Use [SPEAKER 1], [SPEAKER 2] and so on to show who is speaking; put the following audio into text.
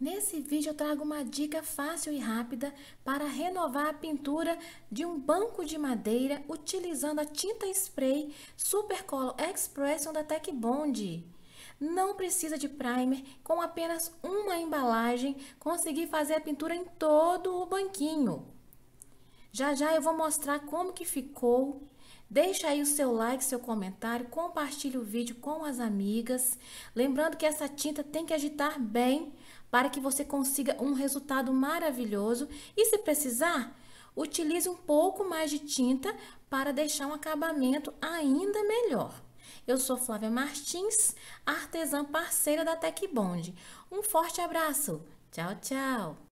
[SPEAKER 1] Nesse vídeo eu trago uma dica fácil e rápida para renovar a pintura de um banco de madeira utilizando a tinta spray Supercolor Expression da Tech Bond. Não precisa de primer, com apenas uma embalagem consegui fazer a pintura em todo o banquinho. Já já eu vou mostrar como que ficou Deixa aí o seu like, seu comentário, compartilhe o vídeo com as amigas. Lembrando que essa tinta tem que agitar bem para que você consiga um resultado maravilhoso. E se precisar, utilize um pouco mais de tinta para deixar um acabamento ainda melhor. Eu sou Flávia Martins, artesã parceira da Techbond. Um forte abraço. Tchau, tchau.